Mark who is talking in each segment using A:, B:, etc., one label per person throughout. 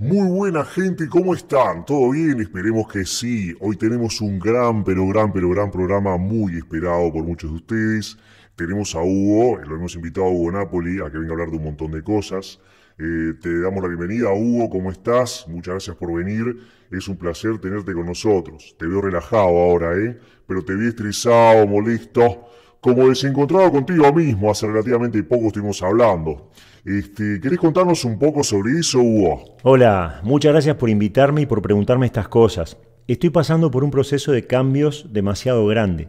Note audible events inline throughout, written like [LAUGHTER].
A: Muy buena gente, ¿cómo están? ¿Todo bien? Esperemos que sí. Hoy tenemos un gran, pero gran, pero gran programa muy esperado por muchos de ustedes. Tenemos a Hugo, lo hemos invitado a Hugo Napoli a que venga a hablar de un montón de cosas. Eh, te damos la bienvenida, Hugo, ¿cómo estás? Muchas gracias por venir. Es un placer tenerte con nosotros. Te veo relajado ahora, ¿eh? Pero te vi estresado, molesto como desencontrado contigo mismo, hace relativamente poco estuvimos hablando. Este, ¿Querés contarnos un poco sobre eso, Hugo?
B: Hola, muchas gracias por invitarme y por preguntarme estas cosas. Estoy pasando por un proceso de cambios demasiado grande,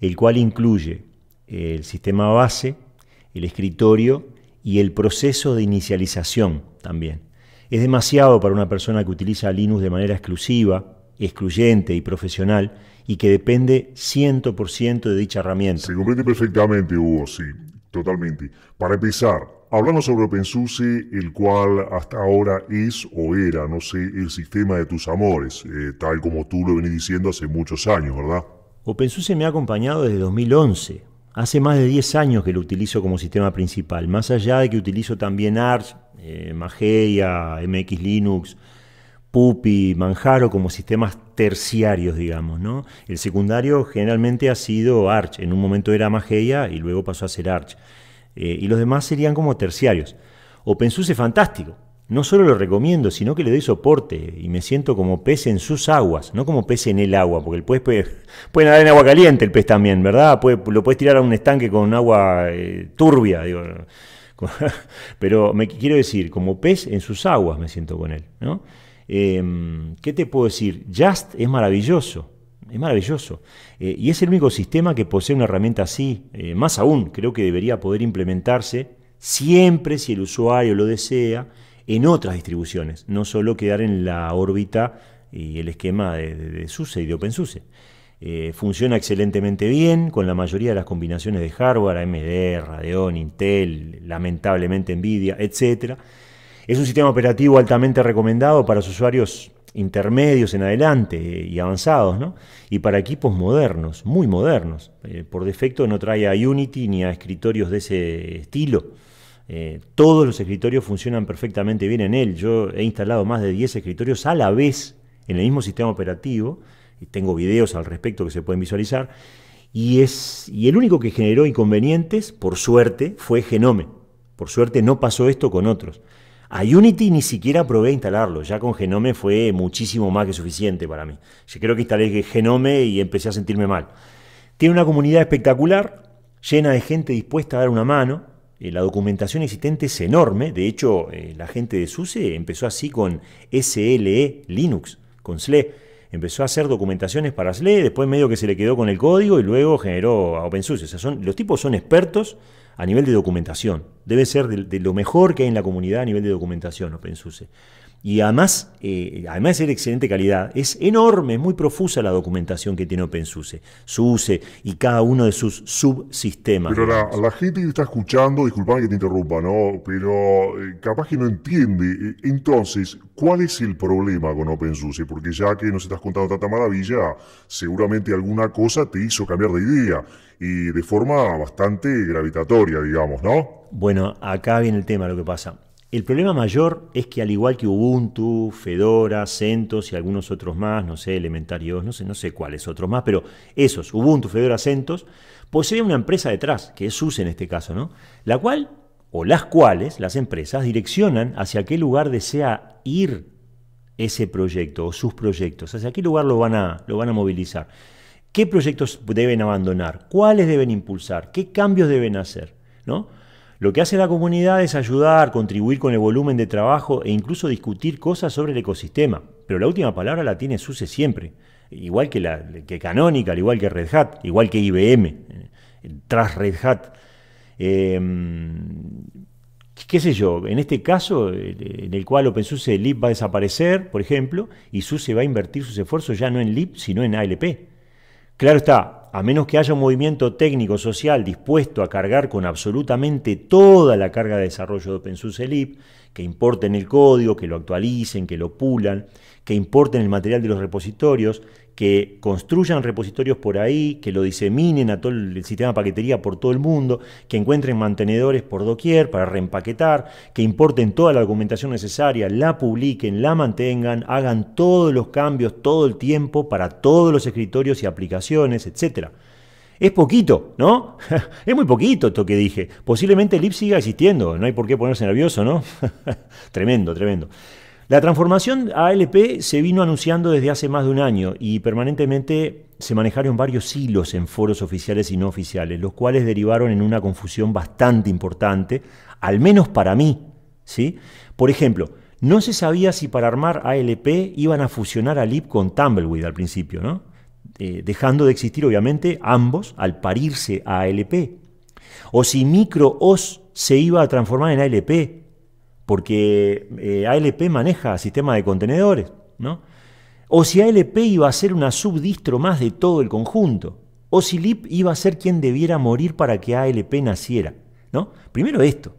B: el cual incluye el sistema base, el escritorio y el proceso de inicialización también. Es demasiado para una persona que utiliza Linux de manera exclusiva, excluyente y profesional y que depende 100% de dicha herramienta. Se comprende perfectamente, Hugo, sí,
A: totalmente. Para empezar, hablamos sobre OpenSUSE, el cual hasta ahora es o era, no sé, el sistema de tus amores, eh, tal como tú lo venís diciendo hace muchos años, ¿verdad?
B: OpenSUSE me ha acompañado desde 2011. Hace más de 10 años que lo utilizo como sistema principal, más allá de que utilizo también Arch, eh, Mageia, MX Linux, Upi, Manjaro como sistemas terciarios, digamos, ¿no? El secundario generalmente ha sido Arch, en un momento era Mageia y luego pasó a ser Arch. Eh, y los demás serían como terciarios. OpenSUSE es fantástico. No solo lo recomiendo, sino que le doy soporte y me siento como pez en sus aguas, no como pez en el agua, porque el pez puede, [LAUGHS] puede nadar en agua caliente, el pez también, ¿verdad? lo puedes tirar a un estanque con agua eh, turbia, digo. [LAUGHS] Pero me quiero decir, como pez en sus aguas me siento con él, ¿no? Em, ¿Qué te puedo decir? Just es maravilloso, es maravilloso. Eh, y es el único sistema que posee una herramienta así. Eh, más aún, creo que debería poder implementarse siempre, si el usuario lo desea, en otras distribuciones, no solo quedar en la órbita y el esquema de, SUSE y de OpenSUSE. Eh, funciona excelentemente bien con la mayoría de las combinaciones de hardware, AMD, Radeon, Intel, lamentablemente Nvidia, etc. Es un sistema operativo altamente recomendado para usuarios intermedios en adelante eh, y avanzados, ¿no? Y para equipos modernos, muy modernos. Eh, por defecto no trae a Unity ni a escritorios de ese estilo. Eh, todos los escritorios funcionan perfectamente bien en él. Yo he instalado más de 10 escritorios a la vez en el mismo sistema operativo. Y tengo videos al respecto que se pueden visualizar. Y, es, y el único que generó inconvenientes, por suerte, fue Genome. Por suerte no pasó esto con otros. A Unity ni siquiera probé a instalarlo, ya con Genome fue muchísimo más que suficiente para mí. Yo creo que instalé Genome y empecé a sentirme mal. Tiene una comunidad espectacular, llena de gente dispuesta a dar una mano. Eh, la documentación existente es enorme, de hecho eh, la gente de SUSE empezó así con SLE Linux, con SLE. Empezó a hacer documentaciones para SLE, después medio que se le quedó con el código y luego generó a OpenSUSE. O son, los tipos son expertos a nivel de documentación debe ser de, lo mejor que hay en la comunidad a nivel de documentación, OpenSUSE. Y además, eh, además de ser de excelente calidad, es enorme, es muy profusa la documentación que tiene OpenSUSE, SUSE y cada uno de sus subsistemas. Pero
A: la, gente que está escuchando, disculpame que te interrumpa, ¿no? Pero eh, capaz que no entiende. Eh, entonces, ¿cuál es el problema con OpenSUSE? Porque ya que nos estás contando tanta maravilla, seguramente alguna cosa te hizo cambiar de idea y de forma bastante gravitatoria,
B: digamos, ¿no? Bueno, acá viene el tema, lo que pasa. El problema mayor es que al igual que Ubuntu, Fedora, CentOS y algunos otros más, no sé, Elementarios, no sé, no sé cuáles otros más, pero esos, Ubuntu, Fedora, CentOS, posee una empresa detrás, que es SUS e en este caso, ¿no? La cual, o las cuales, las empresas direccionan hacia qué lugar desea ir ese proyecto o sus proyectos, hacia qué lugar lo van a, lo van a movilizar, qué proyectos deben abandonar, cuáles deben impulsar, qué cambios deben hacer, ¿no? Lo que hace la comunidad es ayudar, contribuir con el volumen de trabajo e incluso discutir cosas sobre el ecosistema. Pero la última palabra la tiene SUSE siempre, igual que, la, que Canonical, igual que Red Hat, igual que IBM, eh, tras Red Hat. Em, qué sé yo, en este caso, en el cual OpenSUSE Lib va a desaparecer, por ejemplo, y SUSE va a invertir sus esfuerzos ya no en Lib, sino en ALP. Claro está, a menos que haya un movimiento técnico social dispuesto a cargar con absolutamente toda la carga de desarrollo de OpenSUSE Lib, que importen el código, que lo actualicen, que lo pulan, que importen el material de los repositorios, que construyan repositorios por ahí, que lo diseminen a todo el sistema de paquetería por todo el mundo, que encuentren mantenedores por doquier para reempaquetar, que importen toda la documentación necesaria, la publiquen, la mantengan, hagan todos los cambios todo el tiempo para todos los escritorios y aplicaciones, etc. Es poquito, ¿no? [LAUGHS] es muy poquito esto que dije. Posiblemente el IP siga existiendo, no hay por qué ponerse nervioso, ¿no? [LAUGHS] tremendo, tremendo. La transformación a ALP se vino anunciando desde hace más de un año y permanentemente se manejaron varios hilos en foros oficiales y no oficiales, los cuales derivaron en una confusión bastante importante, al menos para mí. ¿sí? Por ejemplo, no se sabía si para armar ALP iban a fusionar a Lip con Tumbleweed al principio, eh, dejando de existir obviamente ambos al parirse a ALP. O si Micro OS se iba a transformar en ALP, porque eh, ALP maneja sistema de contenedores, ¿no? O si ALP iba a ser una subdistro más de todo el conjunto, o si LIP iba a ser quien debiera morir para que ALP naciera, ¿no? Primero esto,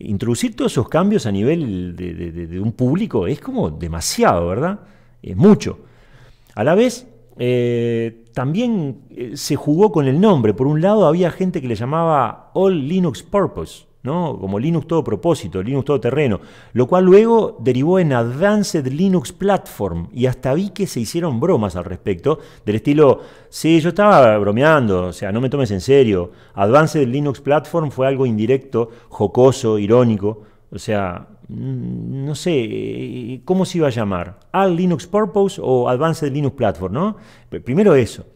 B: introducir todos esos cambios a nivel de, un público es como demasiado, ¿verdad? Es mucho. A la vez, eh, también eh, se jugó con el nombre. Por un lado, había gente que le llamaba All Linux Purpose, ¿no? como Linux todo propósito, Linux todo terreno, lo cual luego derivó en Advanced Linux Platform y hasta vi que se hicieron bromas al respecto, del estilo, sí, yo estaba bromeando, o sea, no me tomes en serio, Advanced Linux Platform fue algo indirecto, jocoso, irónico, o sea, mm, no sé, eh, ¿cómo se iba a llamar? ¿Al ah, Linux Purpose o Advanced Linux Platform? ¿no? Primero eso.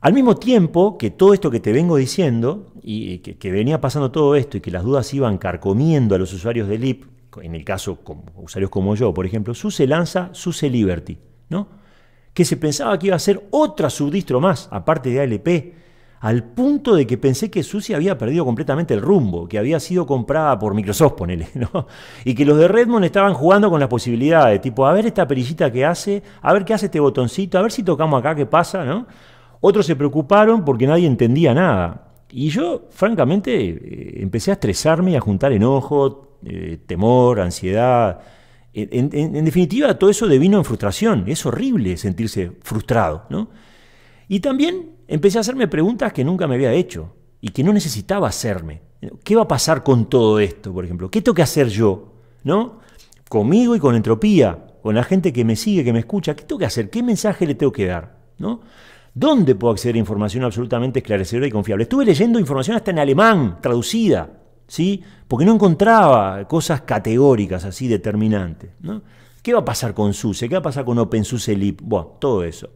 B: Al mismo tiempo que todo esto que te vengo diciendo, y que, venía pasando todo esto y que las dudas iban carcomiendo a los usuarios de Lip, en el caso como, usuarios como yo, por ejemplo, SUSE lanza SUSE Liberty, ¿no? que se pensaba que iba a ser otra subdistro más, aparte de ALP, al punto de que pensé que SUSE había perdido completamente el rumbo, que había sido comprada por Microsoft, ponele, [LAUGHS] ¿no? Y que los de Redmond estaban jugando con las posibilidades, tipo, a ver esta perillita que hace, a ver qué hace este botoncito, a ver si tocamos acá qué pasa, ¿no? Otros se preocuparon porque nadie entendía nada. Y yo, francamente, eh, empecé a estresarme, a juntar enojo, eh, temor, ansiedad. En, definitiva, todo eso devino en frustración. Es horrible sentirse frustrado, Y también empecé a hacerme preguntas que nunca me había hecho y que no necesitaba hacerme. ¿Qué va a pasar con todo esto, por ejemplo? ¿Qué tengo que hacer yo, no? Conmigo y con entropía, con la gente que me sigue, que me escucha. ¿Qué tengo que hacer? ¿Qué mensaje le tengo que dar, no? ¿Dónde puedo acceder a información absolutamente esclarecedora y confiable? Estuve leyendo información hasta en alemán, traducida, ¿sí? Porque no encontraba cosas categóricas así determinantes, ¿Qué va a pasar con SUSE? ¿Qué va a pasar con OpenSUSE Lib? Bueno, todo eso.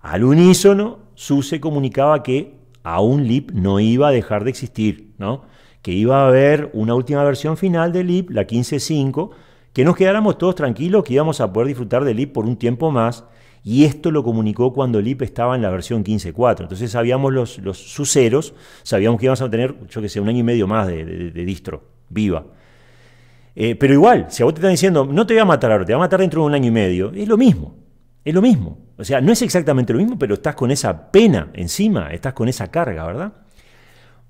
B: Al unísono, SUSE comunicaba que aún Lib no iba a dejar de existir, ¿no? Que iba a haber una última versión final de Lib, la 15.5, que nos quedáramos todos tranquilos, que íbamos a poder disfrutar de Lib por un tiempo más y esto lo comunicó cuando el IP estaba en la versión 15.4. Entonces sabíamos los, suceros, sabíamos que íbamos a tener, yo que sé, un año y medio más de, distro, viva. Eh, pero igual, si a vos te están diciendo, no te voy a matar ahora, te voy a matar dentro de un año y medio, es lo mismo, es lo mismo. O sea, no es exactamente lo mismo, pero estás con esa pena encima, estás con esa carga, ¿verdad?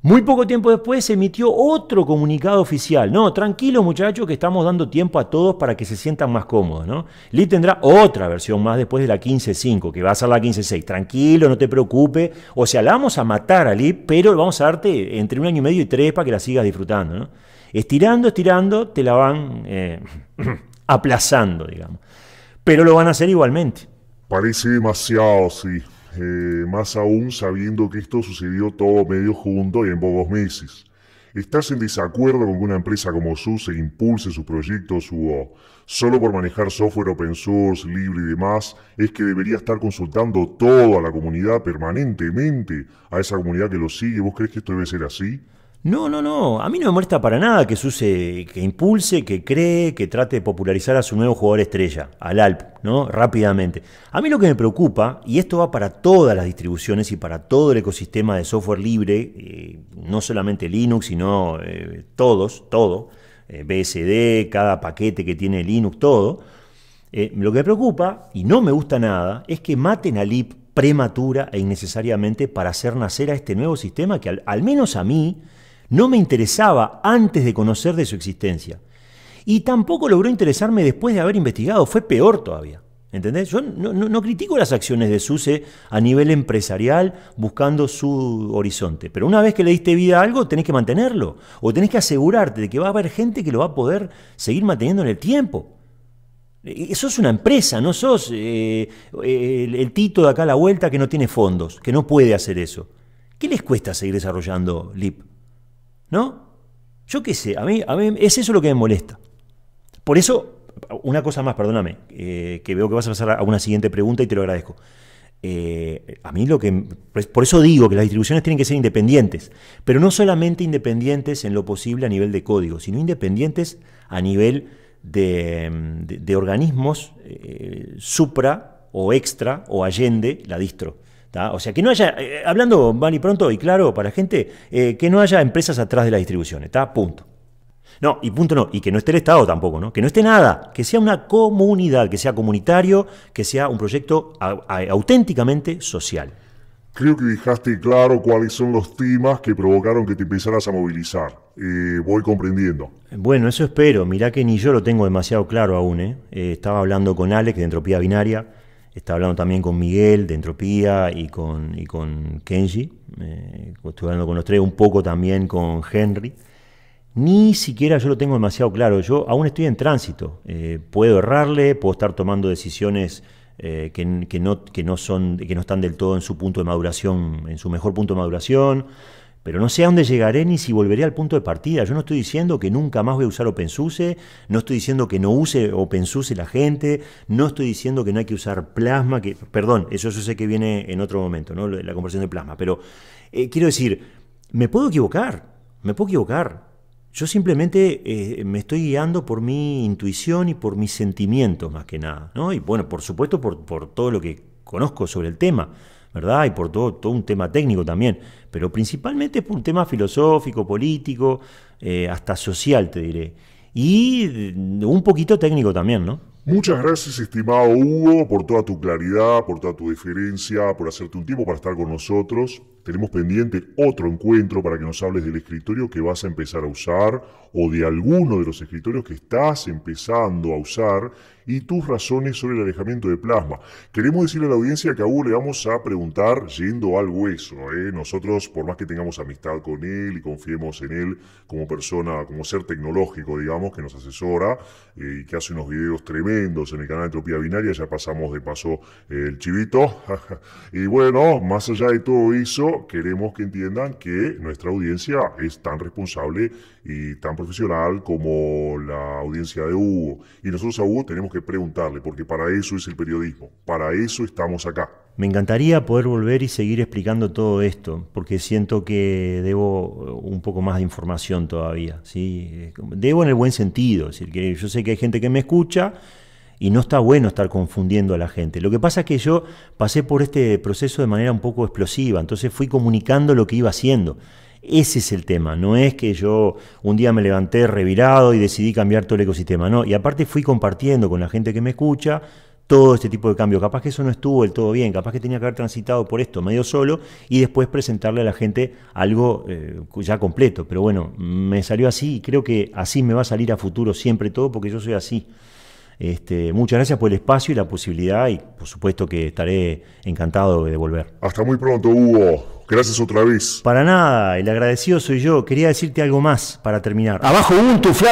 B: Muy poco tiempo después se emitió otro comunicado oficial. No, tranquilo muchachos que estamos dando tiempo a todos para que se sientan más cómodos. ¿no? Lee tendrá otra versión más después de la 15.5, que va a ser la 15.6. Tranquilo, no te preocupes. O sea, la vamos a matar a Lee, pero vamos a darte entre un año y medio y tres para que la sigas disfrutando. ¿no? Estirando, estirando, te la van eh, [CLEARS THROAT] aplazando, digamos. Pero lo van a hacer igualmente. Parece demasiado, sí.
A: Eh, más aún sabiendo que esto sucedió todo medio junto y en pocos meses. ¿Estás en desacuerdo con que una empresa como se impulse sus proyectos o solo por manejar software open source, libre y demás? Es que debería estar consultando toda la comunidad permanentemente, a esa comunidad que lo sigue. ¿Vos crees que esto debe ser así?
B: No, no, no. A mí no me molesta para nada que Suse, que impulse, que cree, que trate de popularizar a su nuevo jugador estrella, al Alp, ¿no? Rápidamente. A mí lo que me preocupa, y esto va para todas las distribuciones y para todo el ecosistema de software libre, eh, no solamente Linux, sino eh, todos, todo, eh, BSD, cada paquete que tiene Linux, todo. lo que me preocupa, y no me gusta nada, es que maten al Lip prematura e innecesariamente para hacer nacer a este nuevo sistema que al menos a mí no me interesaba antes de conocer de su existencia. Y tampoco logró interesarme después de haber investigado, fue peor todavía. ¿Entendés? Yo no, critico las acciones de SUSE a nivel empresarial buscando su horizonte, pero una vez que le diste vida a algo, tenés que mantenerlo o tenés que asegurarte de que va a haber gente que lo va a poder seguir manteniendo en el tiempo. Eso eh, eh, es una empresa, no sos eh, el, el Tito de acá a la vuelta que no tiene fondos, que no puede hacer eso. ¿Qué les cuesta seguir desarrollando LIP? ¿No? Yo qué sé, a mí, a mí es eso lo que me molesta. Por eso, una cosa más, perdóname, eh, que veo que vas a pasar a una siguiente pregunta y te lo agradezco. Eh, a mí lo que. Pues, por eso digo que las distribuciones tienen que ser independientes, pero no solamente independientes en lo posible a nivel de código, sino independientes a nivel de, organismos eh, supra o extra o allende la distro. O sea, que no haya, eh, hablando van y pronto y claro para la gente, eh, que no haya empresas atrás de las distribuciones, ¿está? Punto. No, y punto no, y que no esté el Estado tampoco, ¿no? Que no esté nada, que sea una comunidad, que sea comunitario, que sea un proyecto auténticamente social.
A: Creo que dejaste claro cuáles son los temas que provocaron que te empezaras a movilizar.
B: Eh, voy comprendiendo. Bueno, eso espero. Mirá que ni yo lo tengo demasiado claro aún. Eh, estaba hablando con Alex de Entropía Binaria Está hablando también con Miguel de Entropía y con, y con Kenji. Eh, hablando con los tres, un poco también con Henry. Ni siquiera yo lo tengo demasiado claro. Yo aún estoy en tránsito. Eh, puedo errarle, puedo estar tomando decisiones eh, que, no, que, no son, que no están del todo en su punto de maduración, en su mejor punto de maduración pero no sé a dónde llegaré ni si volveré al punto de partida. Yo no estoy diciendo que nunca más voy a usar OpenSUSE, no estoy diciendo que no use OpenSUSE la gente, no estoy diciendo que no hay que usar plasma, que, perdón, eso yo sé que viene en otro momento, ¿no? la conversión de plasma, pero eh, quiero decir, me puedo equivocar, me puedo equivocar. Yo simplemente eh, me estoy guiando por mi intuición y por mis sentimientos más que nada, ¿no? Y bueno, por supuesto por, por todo lo que conozco sobre el tema, ¿verdad? Y por todo, todo un tema técnico también pero principalmente es por un tema filosófico, político, eh, hasta social, te diré. Y eh, un poquito técnico también, ¿no?
A: Muchas gracias, estimado Hugo, por toda tu claridad, por toda tu diferencia, por hacerte un tiempo para estar con nosotros. Tenemos pendiente otro encuentro para que nos hables del escritorio que vas a empezar a usar o de alguno de los escritorios que estás empezando a usar y tus razones sobre el alejamiento de plasma. Queremos decirle a la audiencia que a le vamos a preguntar yendo al hueso. ¿eh? Nosotros, por más que tengamos amistad con él y confiemos en él como persona, como ser tecnológico, digamos, que nos asesora eh, y que hace unos videos tremendos en el canal de Entropía Binaria, ya pasamos de paso el chivito. [LAUGHS] y bueno, más allá de todo eso, queremos que entiendan que nuestra audiencia es tan responsable y tan profesional como la audiencia de Hugo. Y nosotros a Hugo tenemos que preguntarle, porque para eso es el periodismo, para eso estamos acá.
B: Me encantaría poder volver y seguir explicando todo esto, porque siento que debo eh, un poco más de información todavía. ¿sí? Eh, debo en el buen sentido, es decir, que yo sé que hay gente que me escucha y no está bueno estar confundiendo a la gente. Lo que pasa es que yo pasé por este proceso de manera un poco explosiva, entonces fui comunicando lo que iba haciendo. Ese es el tema, no es que yo un día me levanté revirado y decidí cambiar todo el ecosistema, no. Y aparte fui compartiendo con la gente que me escucha todo este tipo de cambio. Capaz que eso no estuvo del todo bien, capaz que tenía que haber transitado por esto medio solo y después presentarle a la gente algo eh, ya completo. Pero bueno, me salió así y creo que así me va a salir a futuro siempre todo porque yo soy así. Este, muchas gracias por el espacio y la posibilidad y por supuesto que estaré encantado de volver. Hasta muy pronto, Hugo. Gracias otra vez. Para nada, el agradecido soy yo. Quería decirte algo más para terminar. Abajo un tu Rubio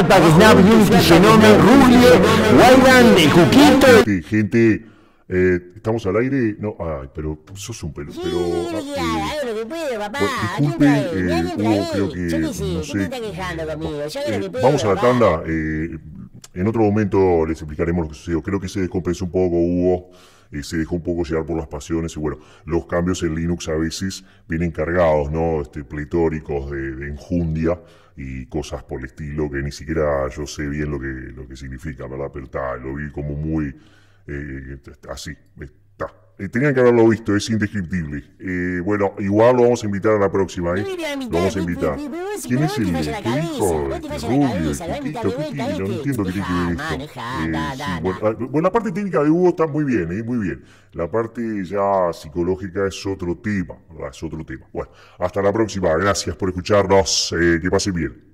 B: Rulie, Juquito. Gente,
A: gente eh, estamos al aire. No, ay, pero sos un pelo. Ah, eh. Pero, disculpe, Hugo, creo que. Eh, no vamos a la tanda. En otro momento les explicaremos lo que sucedió. Creo que se descompensó un poco, Hugo, se dejó un poco llevar por las pasiones y bueno, los cambios en Linux a veces vienen cargados, ¿no? Este, pletóricos de, de enjundia y cosas por el estilo que ni siquiera yo sé bien lo que, lo que significa, ¿verdad? Pero tal, lo vi como muy eh, así, eh, tenían que haberlo visto, es indescriptible. Eh, bueno, igual lo vamos a invitar a la próxima, ¿eh? Lo vamos a invitar. ¿Quién es el hijo? rubio, no entiendo tiene que ver esto. Eh, ah, bueno, la parte técnica de Hugo está muy bien, ¿eh? Muy bien. La parte ya psicológica es otro tema, Es otro tema. Bueno, hasta la próxima. Gracias por escucharnos. que pasen bien.